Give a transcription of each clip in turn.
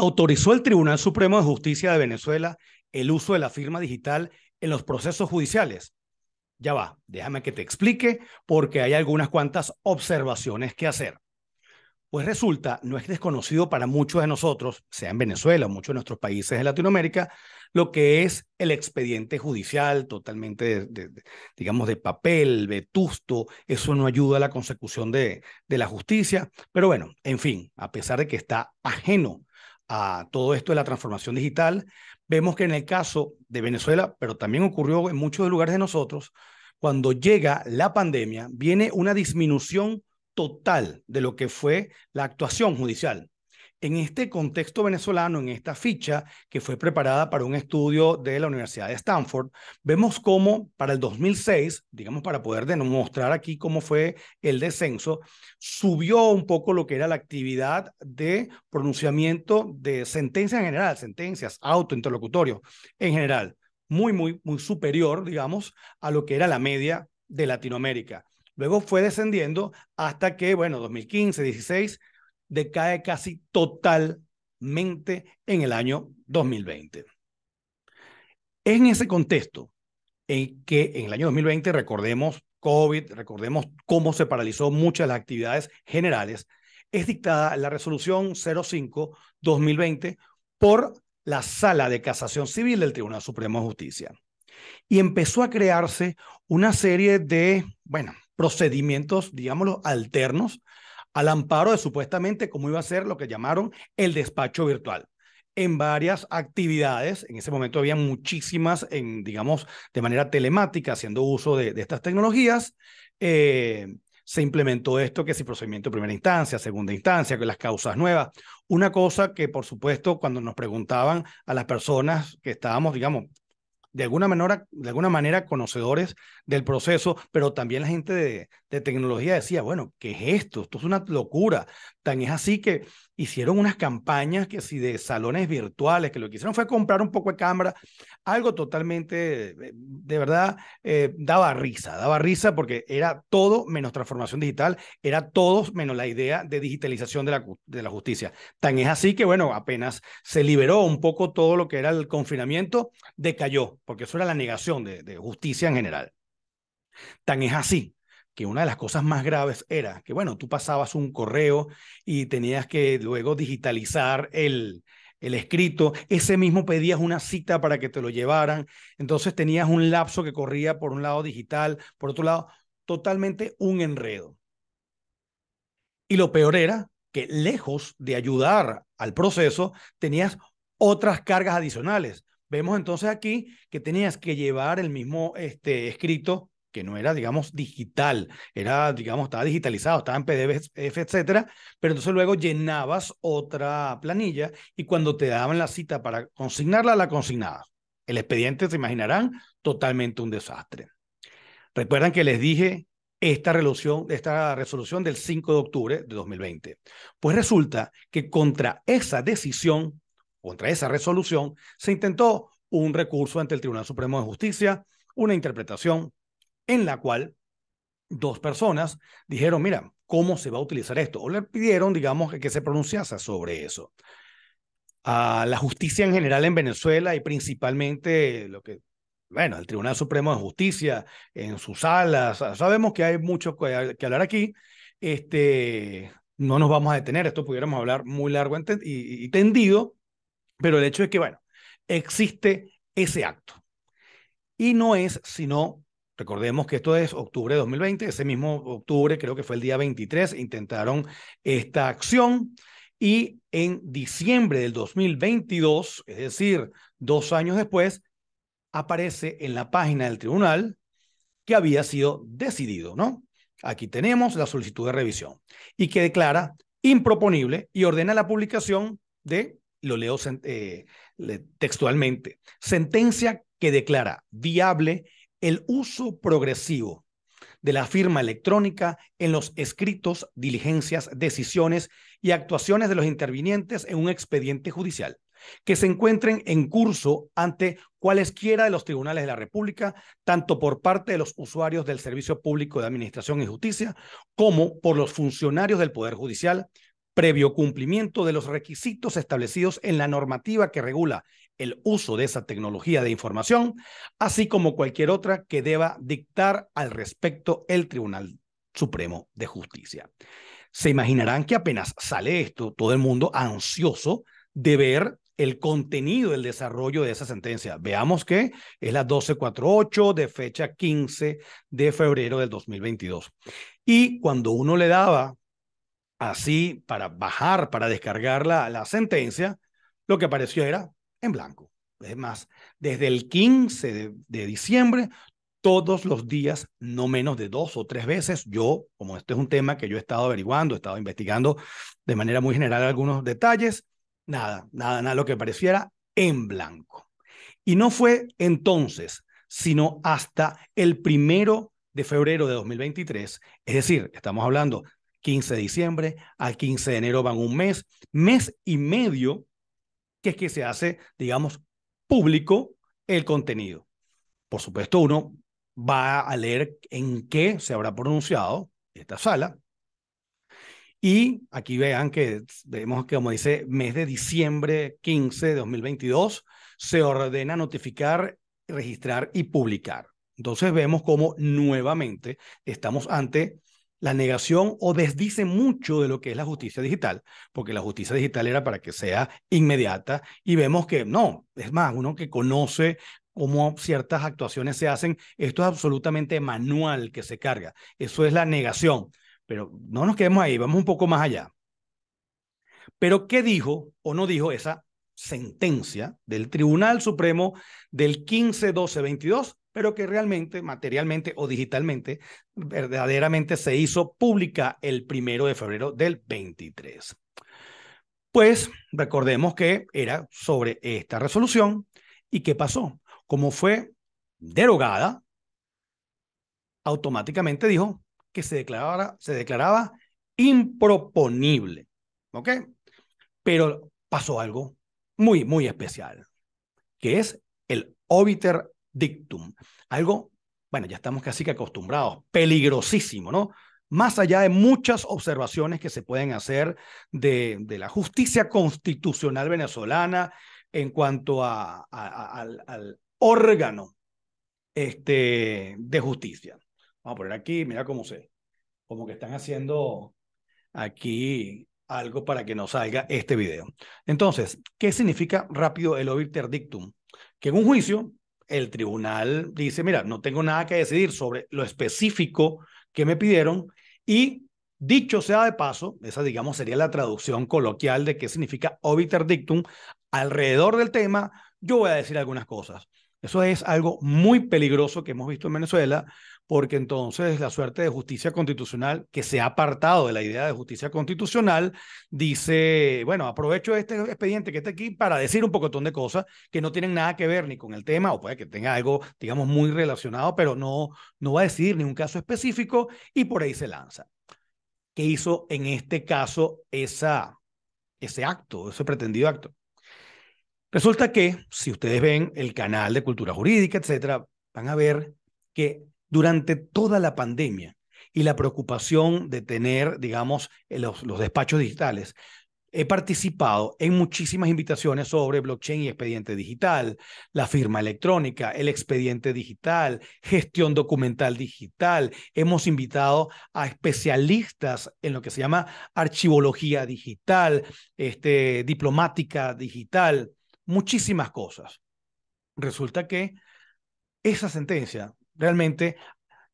autorizó el Tribunal Supremo de Justicia de Venezuela el uso de la firma digital en los procesos judiciales. Ya va, déjame que te explique porque hay algunas cuantas observaciones que hacer. Pues resulta, no es desconocido para muchos de nosotros, sea en Venezuela o muchos de nuestros países de Latinoamérica, lo que es el expediente judicial totalmente, digamos, de papel, vetusto. Eso no ayuda a la consecución de, de la justicia. Pero bueno, en fin, a pesar de que está ajeno a todo esto de la transformación digital. Vemos que en el caso de Venezuela, pero también ocurrió en muchos lugares de nosotros, cuando llega la pandemia, viene una disminución total de lo que fue la actuación judicial en este contexto venezolano, en esta ficha que fue preparada para un estudio de la Universidad de Stanford, vemos cómo para el 2006, digamos para poder demostrar aquí cómo fue el descenso, subió un poco lo que era la actividad de pronunciamiento de sentencias en general, sentencias, autointerlocutorios en general, muy, muy, muy superior, digamos, a lo que era la media de Latinoamérica. Luego fue descendiendo hasta que, bueno, 2015, 16, decae casi totalmente en el año 2020. en ese contexto en que en el año 2020 recordemos COVID, recordemos cómo se paralizó muchas las actividades generales, es dictada la resolución 05-2020 por la Sala de Casación Civil del Tribunal Supremo de Justicia. Y empezó a crearse una serie de, bueno, procedimientos, digámoslo, alternos al amparo de supuestamente cómo iba a ser lo que llamaron el despacho virtual en varias actividades. En ese momento había muchísimas, en, digamos, de manera telemática, haciendo uso de, estas tecnologías. Eh, se implementó esto que es el procedimiento de primera instancia, segunda instancia, que las causas nuevas. Una cosa que, por supuesto, cuando nos preguntaban a las personas que estábamos, digamos, de alguna, manera, de alguna manera conocedores del proceso, pero también la gente de, de tecnología decía, bueno, ¿qué es esto? Esto es una locura. Tan es así que hicieron unas campañas que si de salones virtuales, que lo que hicieron fue comprar un poco de cámara, algo totalmente, eh, de verdad, eh, daba risa, daba risa porque era todo menos transformación digital, era todo menos la idea de digitalización de la, justicia. Tan es así que, bueno, apenas se liberó un poco todo lo que era el confinamiento, decayó, porque eso era la negación de justicia en general. Tan es así que una de las cosas más graves era que, bueno, tú pasabas un correo y tenías que luego digitalizar el, el escrito, ese mismo pedías una cita para que te lo llevaran, entonces tenías un lapso que corría por un lado digital, por otro lado, totalmente un enredo. Y lo peor era que lejos de ayudar al proceso, tenías otras cargas adicionales. Vemos entonces aquí que tenías que llevar el mismo este, escrito que no era, digamos, digital, era, digamos, estaba digitalizado, estaba en PDF, etcétera, pero entonces luego llenabas otra planilla y cuando te daban la cita para consignarla, la consignabas. El expediente, se imaginarán, totalmente un desastre. Recuerdan que les dije esta resolución, esta resolución del 5 de octubre de 2020. Pues resulta que contra esa decisión, contra esa resolución, se intentó un recurso ante el Tribunal Supremo de Justicia, una interpretación, en la cual dos personas dijeron, mira, ¿cómo se va a utilizar esto? O le pidieron, digamos, que se pronunciase sobre eso. A la justicia en general en Venezuela y principalmente lo que bueno, el Tribunal Supremo de Justicia, en sus salas, ah, sabemos que hay mucho que, hablar aquí, este, no nos vamos a detener, esto pudiéramos hablar muy largo y, tendido, pero el hecho es que, bueno, existe ese acto. Y no es sino Recordemos que esto es octubre de 2020, ese mismo octubre, creo que fue el día 23, intentaron esta acción y en diciembre del 2022, es decir, dos años después, aparece en la página del tribunal que había sido decidido, ¿no? Aquí tenemos la solicitud de revisión y que declara improponible y ordena la publicación de, lo leo eh, textualmente, sentencia que declara viable el uso progresivo de la firma electrónica en los escritos, diligencias, decisiones y actuaciones de los intervinientes en un expediente judicial que se encuentren en curso ante cualesquiera de los tribunales de la República, tanto por parte de los usuarios del Servicio Público de Administración y Justicia como por los funcionarios del Poder Judicial, previo cumplimiento de los requisitos establecidos en la normativa que regula el uso de esa tecnología de información, así como cualquier otra que deba dictar al respecto el Tribunal Supremo de Justicia. Se imaginarán que apenas sale esto, todo el mundo ansioso de ver el contenido, el desarrollo de esa sentencia. Veamos que es la 1248 de fecha 15 de febrero del 2022. Y cuando uno le daba así para bajar, para descargar la, la sentencia, lo que apareció era en blanco. Es más, desde el 15 de, diciembre, todos los días, no menos de dos o tres veces, yo, como este es un tema que yo he estado averiguando, he estado investigando de manera muy general algunos detalles, nada, nada, nada, lo que pareciera en blanco. Y no fue entonces, sino hasta el primero de febrero de 2023, es decir, estamos hablando 15 de diciembre al 15 de enero van un mes, mes y medio que es que se hace, digamos, público el contenido. Por supuesto, uno va a leer en qué se habrá pronunciado esta sala. Y aquí vean que vemos que, como dice, mes de diciembre 15 de 2022, se ordena notificar, registrar y publicar. Entonces vemos cómo nuevamente estamos ante la negación o desdice mucho de lo que es la justicia digital, porque la justicia digital era para que sea inmediata y vemos que no, es más, uno que conoce cómo ciertas actuaciones se hacen, esto es absolutamente manual que se carga, eso es la negación, pero no nos quedemos ahí, vamos un poco más allá. Pero ¿qué dijo o no dijo esa sentencia del Tribunal Supremo del 15-12-22 pero que realmente, materialmente o digitalmente, verdaderamente se hizo pública el primero de febrero del 23. Pues recordemos que era sobre esta resolución y qué pasó. Como fue derogada, automáticamente dijo que se declaraba, se declaraba improponible. ¿Ok? Pero pasó algo muy, muy especial, que es el obiter dictum. Algo, bueno, ya estamos casi que acostumbrados, peligrosísimo, ¿no? Más allá de muchas observaciones que se pueden hacer de, de la justicia constitucional venezolana en cuanto a, al, órgano este, de justicia. Vamos a poner aquí, mira cómo se, como que están haciendo aquí algo para que nos salga este video. Entonces, ¿qué significa rápido el obiter dictum? Que en un juicio el tribunal dice, mira, no tengo nada que decidir sobre lo específico que me pidieron y dicho sea de paso, esa digamos sería la traducción coloquial de qué significa obiter dictum, alrededor del tema yo voy a decir algunas cosas. Eso es algo muy peligroso que hemos visto en Venezuela porque entonces la suerte de justicia constitucional, que se ha apartado de la idea de justicia constitucional, dice, bueno, aprovecho este expediente que está aquí para decir un poco de cosas que no tienen nada que ver ni con el tema, o puede que tenga algo, digamos, muy relacionado, pero no, no va a decir ni un caso específico y por ahí se lanza. ¿Qué hizo en este caso esa, ese acto, ese pretendido acto? Resulta que, si ustedes ven el canal de Cultura Jurídica, etcétera, van a ver que durante toda la pandemia y la preocupación de tener, digamos, eh, los, despachos digitales, he participado en muchísimas invitaciones sobre blockchain y expediente digital, la firma electrónica, el expediente digital, gestión documental digital. Hemos invitado a especialistas en lo que se llama archivología digital, este, diplomática digital, muchísimas cosas. Resulta que esa sentencia realmente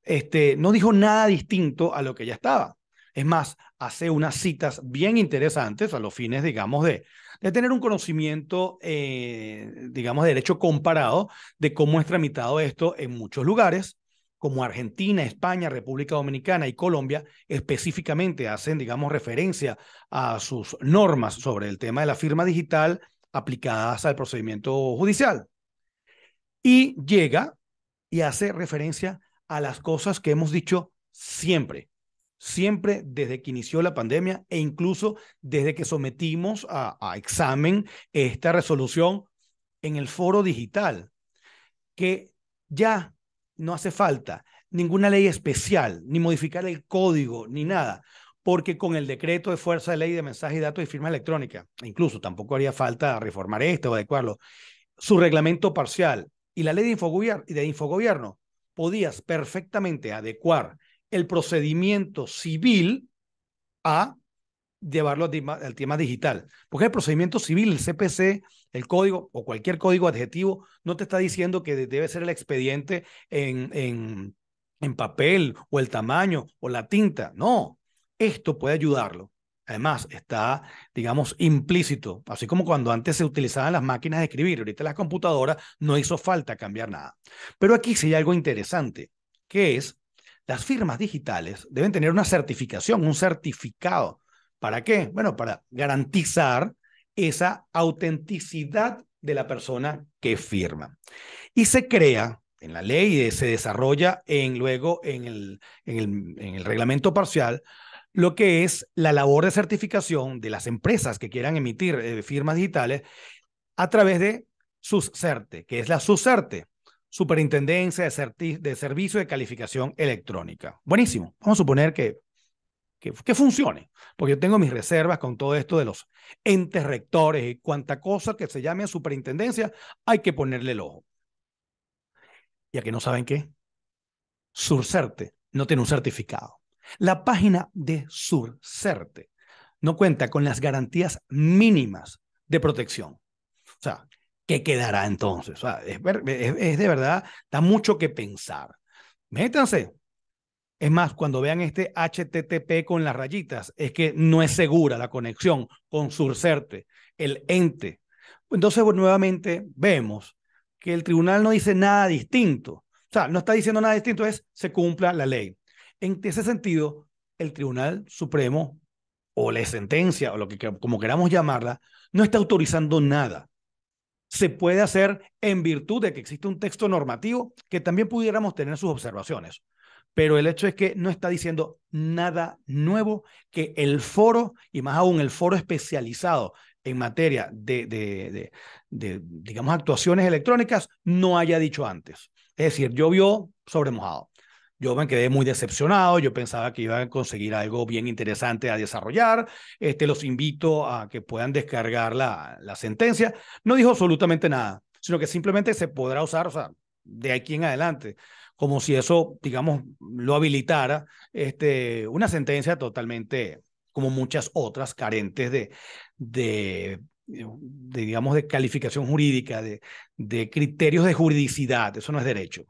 este, no dijo nada distinto a lo que ya estaba. Es más, hace unas citas bien interesantes a los fines, digamos, de, de tener un conocimiento, eh, digamos, de derecho comparado de cómo es tramitado esto en muchos lugares, como Argentina, España, República Dominicana y Colombia, específicamente hacen, digamos, referencia a sus normas sobre el tema de la firma digital aplicadas al procedimiento judicial. Y llega y hace referencia a las cosas que hemos dicho siempre, siempre desde que inició la pandemia e incluso desde que sometimos a, examen esta resolución en el foro digital, que ya no hace falta ninguna ley especial, ni modificar el código, ni nada, porque con el decreto de fuerza de ley de mensaje y datos y firma electrónica, incluso tampoco haría falta reformar esto o adecuarlo, su reglamento parcial, y la ley de infogobierno, podías perfectamente adecuar el procedimiento civil a llevarlo al tema digital. Porque el procedimiento civil, el CPC, el código o cualquier código adjetivo, no te está diciendo que debe ser el expediente en, en papel o el tamaño o la tinta. No, esto puede ayudarlo. Además, está, digamos, implícito, así como cuando antes se utilizaban las máquinas de escribir, ahorita las computadoras, no hizo falta cambiar nada. Pero aquí sí hay algo interesante, que es, las firmas digitales deben tener una certificación, un certificado. ¿Para qué? Bueno, para garantizar esa autenticidad de la persona que firma. Y se crea en la ley, eh, se desarrolla en, luego en el, en el reglamento parcial lo que es la labor de certificación de las empresas que quieran emitir eh, firmas digitales a través de SUSCERTE, que es la SUSCERTE, Superintendencia de, Servicio de Calificación Electrónica. Buenísimo. Vamos a suponer que, que, funcione, porque yo tengo mis reservas con todo esto de los entes rectores y cuanta cosa que se llame superintendencia, hay que ponerle el ojo. Ya que no saben qué, SURCERTE no tiene un certificado. La página de Surcerte no cuenta con las garantías mínimas de protección. O sea, ¿qué quedará entonces? O sea, es, de verdad, da mucho que pensar. Métanse. Es más, cuando vean este HTTP con las rayitas, es que no es segura la conexión con Surcerte, el ente. Entonces, pues, nuevamente vemos que el tribunal no dice nada distinto. O sea, no está diciendo nada distinto, es se cumpla la ley. En ese sentido, el Tribunal Supremo o la sentencia o lo que como queramos llamarla, no está autorizando nada. Se puede hacer en virtud de que existe un texto normativo que también pudiéramos tener sus observaciones. Pero el hecho es que no está diciendo nada nuevo que el foro, y más aún el foro especializado en materia de, digamos, actuaciones electrónicas, no haya dicho antes. Es decir, llovió sobre mojado. Yo me quedé muy decepcionado, yo pensaba que iban a conseguir algo bien interesante a desarrollar. Este, los invito a que puedan descargar la, la sentencia. No dijo absolutamente nada, sino que simplemente se podrá usar, o sea, de aquí en adelante, como si eso, digamos, lo habilitara este, una sentencia totalmente, como muchas otras, carentes de, de eh, de, digamos, de calificación jurídica, de, de criterios de juridicidad. Eso no es derecho.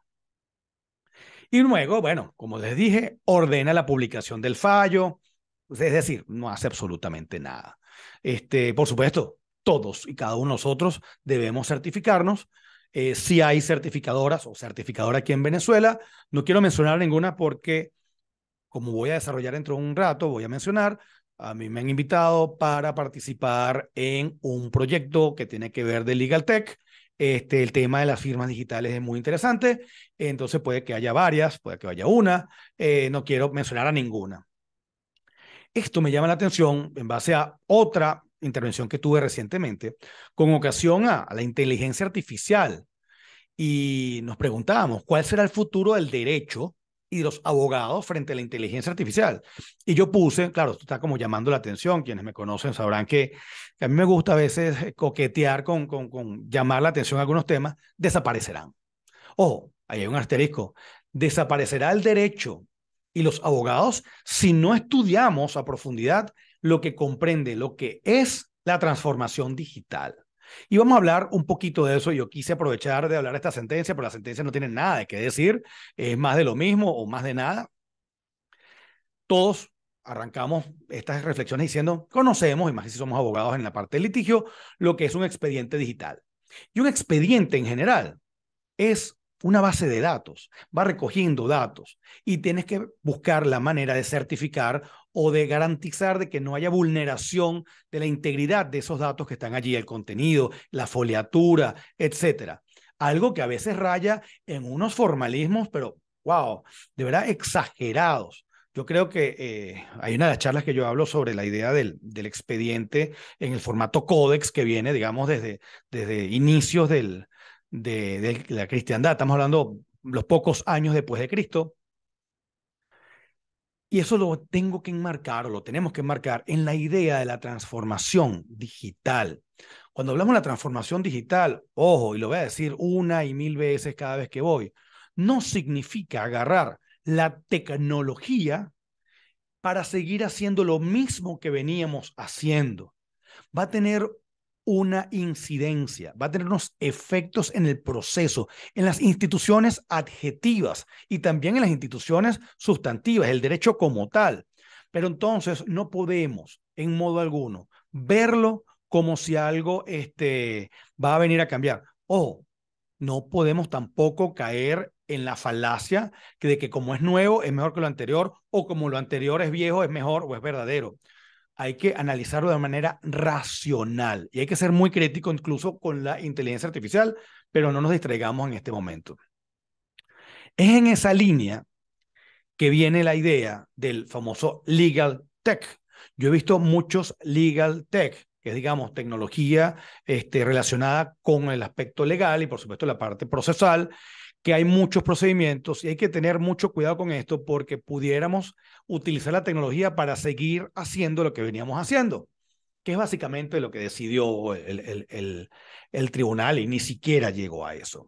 Y luego, bueno, como les dije, ordena la publicación del fallo, pues, es decir, no hace absolutamente nada. Este, por supuesto, todos y cada uno de nosotros debemos certificarnos. Eh, si hay certificadoras o certificadoras aquí en Venezuela, no quiero mencionar ninguna porque, como voy a desarrollar dentro de un rato, voy a mencionar, a mí me han invitado para participar en un proyecto que tiene que ver de Legal Tech este, el tema de las firmas digitales es muy interesante, entonces puede que haya varias, puede que haya una, eh, no quiero mencionar a ninguna. Esto me llama la atención en base a otra intervención que tuve recientemente con ocasión a la inteligencia artificial y nos preguntábamos cuál será el futuro del derecho y los abogados frente a la inteligencia artificial. Y yo puse, claro, esto está como llamando la atención, quienes me conocen sabrán que, a mí me gusta a veces eh, coquetear con, con, con llamar la atención a algunos temas, desaparecerán. Ojo, ahí hay un asterisco, desaparecerá el derecho y los abogados si no estudiamos a profundidad lo que comprende, lo que es la transformación digital. Y vamos a hablar un poquito de eso. Yo quise aprovechar de hablar de esta sentencia, pero la sentencia no tiene nada que decir. Es más de lo mismo o más de nada. Todos arrancamos estas reflexiones diciendo, conocemos, y más si somos abogados en la parte del litigio, lo que es un expediente digital. Y un expediente en general es una base de datos, va recogiendo datos y tienes que buscar la manera de certificar o de garantizar de que no haya vulneración de la integridad de esos datos que están allí, el contenido, la foliatura, etcétera. Algo que a veces raya en unos formalismos, pero wow, de verdad exagerados. Yo creo que eh, hay una de las charlas que yo hablo sobre la idea del, del expediente en el formato códex que viene, digamos, desde, desde inicios del, de, la cristiandad. Estamos hablando los pocos años después de Cristo, y eso lo tengo que enmarcar lo tenemos que enmarcar en la idea de la transformación digital. Cuando hablamos de la transformación digital, ojo, y lo voy a decir una y mil veces cada vez que voy, no significa agarrar la tecnología para seguir haciendo lo mismo que veníamos haciendo. Va a tener una incidencia, va a tener unos efectos en el proceso, en las instituciones adjetivas y también en las instituciones sustantivas, el derecho como tal. Pero entonces no podemos en modo alguno verlo como si algo este, va a venir a cambiar. o no podemos tampoco caer en la falacia de que como es nuevo es mejor que lo anterior o como lo anterior es viejo es mejor o es verdadero hay que analizarlo de manera racional y hay que ser muy crítico incluso con la inteligencia artificial, pero no nos distraigamos en este momento. Es en esa línea que viene la idea del famoso legal tech. Yo he visto muchos legal tech, que es, digamos, tecnología este, relacionada con el aspecto legal y, por supuesto, la parte procesal que hay muchos procedimientos y hay que tener mucho cuidado con esto porque pudiéramos utilizar la tecnología para seguir haciendo lo que veníamos haciendo, que es básicamente lo que decidió el, tribunal y ni siquiera llegó a eso.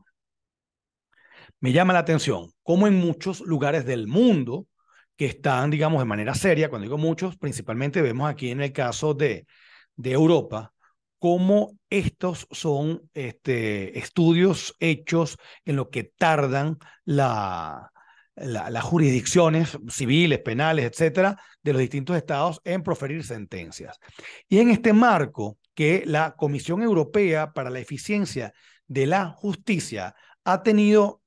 Me llama la atención cómo en muchos lugares del mundo que están, digamos, de manera seria, cuando digo muchos, principalmente vemos aquí en el caso de Europa, cómo estos son este, estudios hechos en lo que tardan las jurisdicciones civiles, penales, etcétera, de los distintos estados en proferir sentencias. Y en este marco que la Comisión Europea para la Eficiencia de la Justicia ha tenido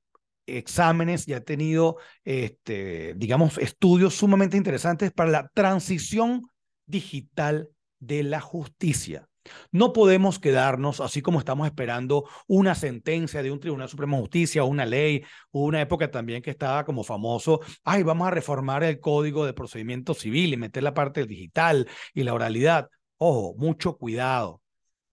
exámenes y ha tenido, este, digamos, estudios sumamente interesantes para la transición digital de la justicia. No podemos quedarnos así como estamos esperando una sentencia de un Tribunal Supremo de Justicia, o una ley, una época también que estaba como famoso, ay, vamos a reformar el código de procedimiento civil y meter la parte digital y la oralidad. Ojo, mucho cuidado.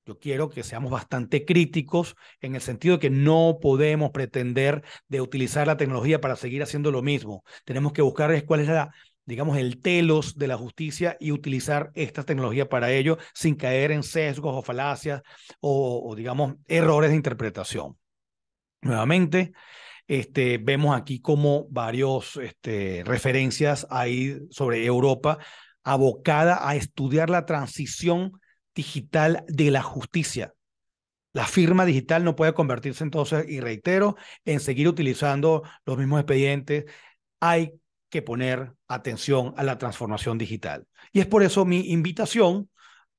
Yo quiero que seamos bastante críticos en el sentido de que no podemos pretender de utilizar la tecnología para seguir haciendo lo mismo. Tenemos que buscar cuál es la digamos, el telos de la justicia y utilizar esta tecnología para ello sin caer en sesgos o falacias o, digamos, errores de interpretación. Nuevamente, este, vemos aquí como varios este, referencias hay sobre Europa abocada a estudiar la transición digital de la justicia. La firma digital no puede convertirse entonces, y reitero, en seguir utilizando los mismos expedientes. Hay que poner atención a la transformación digital. Y es por eso mi invitación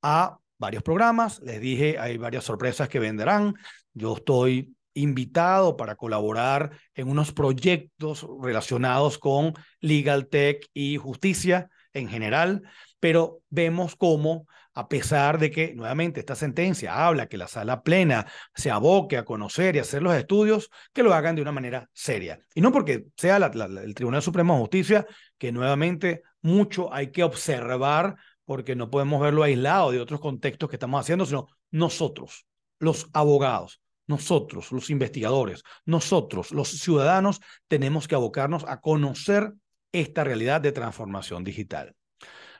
a varios programas. Les dije, hay varias sorpresas que vendrán Yo estoy invitado para colaborar en unos proyectos relacionados con legal tech y justicia en general, pero vemos cómo a pesar de que, nuevamente, esta sentencia habla que la sala plena se aboque a conocer y hacer los estudios, que lo hagan de una manera seria. Y no porque sea el Tribunal Supremo de Justicia, que nuevamente mucho hay que observar porque no podemos verlo aislado de otros contextos que estamos haciendo, sino nosotros, los abogados, nosotros, los investigadores, nosotros, los ciudadanos, tenemos que abocarnos a conocer esta realidad de transformación digital.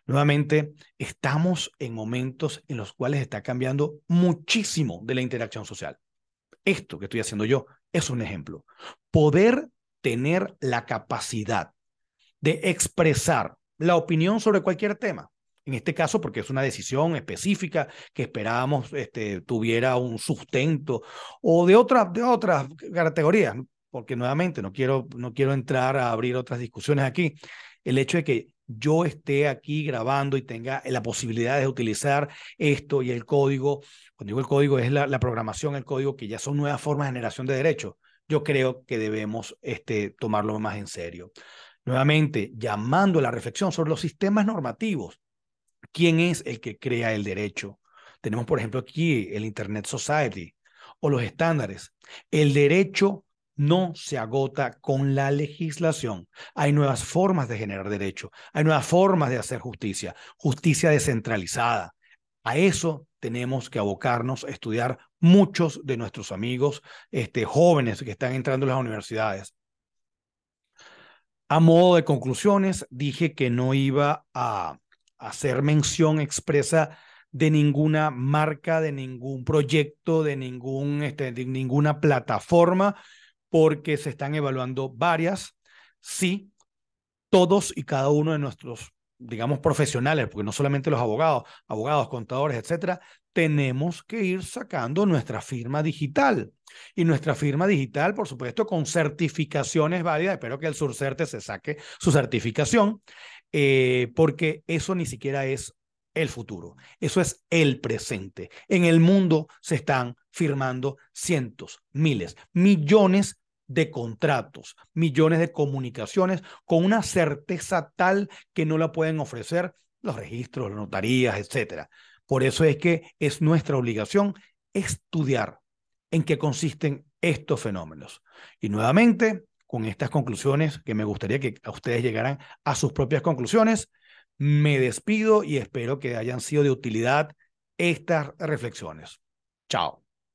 Nuevamente, estamos en momentos en los cuales está cambiando muchísimo de la interacción social. Esto que estoy haciendo yo es un ejemplo. Poder tener la capacidad de expresar la opinión sobre cualquier tema. En este caso, porque es una decisión específica que esperábamos este, tuviera un sustento o de otras de categorías, porque nuevamente no quiero, no quiero entrar a abrir otras discusiones aquí. El hecho de que yo esté aquí grabando y tenga eh, la posibilidad de utilizar esto y el código. Cuando digo el código es la, programación, el código, que ya son nuevas formas de generación de derechos. Yo creo que debemos este, tomarlo más en serio. Nuevamente, llamando a la reflexión sobre los sistemas normativos. ¿Quién es el que crea el derecho? Tenemos, por ejemplo, aquí el Internet Society o los estándares. El derecho no se agota con la legislación. Hay nuevas formas de generar derecho, hay nuevas formas de hacer justicia, justicia descentralizada. A eso tenemos que abocarnos, a estudiar muchos de nuestros amigos este, jóvenes que están entrando en las universidades. A modo de conclusiones, dije que no iba a hacer mención expresa de ninguna marca, de ningún proyecto, de, ningún, este, de ninguna plataforma porque se están evaluando varias. Sí, todos y cada uno de nuestros, digamos, profesionales, porque no solamente los abogados, abogados, contadores, etcétera, tenemos que ir sacando nuestra firma digital. Y nuestra firma digital, por supuesto, con certificaciones válidas. Espero que el Surcerte se saque su certificación, eh, porque eso ni siquiera es el futuro. Eso es el presente. En el mundo se están firmando cientos, miles, millones de contratos, millones de comunicaciones, con una certeza tal que no la pueden ofrecer los registros, las notarías, etc. Por eso es que es nuestra obligación estudiar en qué consisten estos fenómenos. Y nuevamente, con estas conclusiones, que me gustaría que a ustedes llegaran a sus propias conclusiones, me despido y espero que hayan sido de utilidad estas reflexiones. Chao.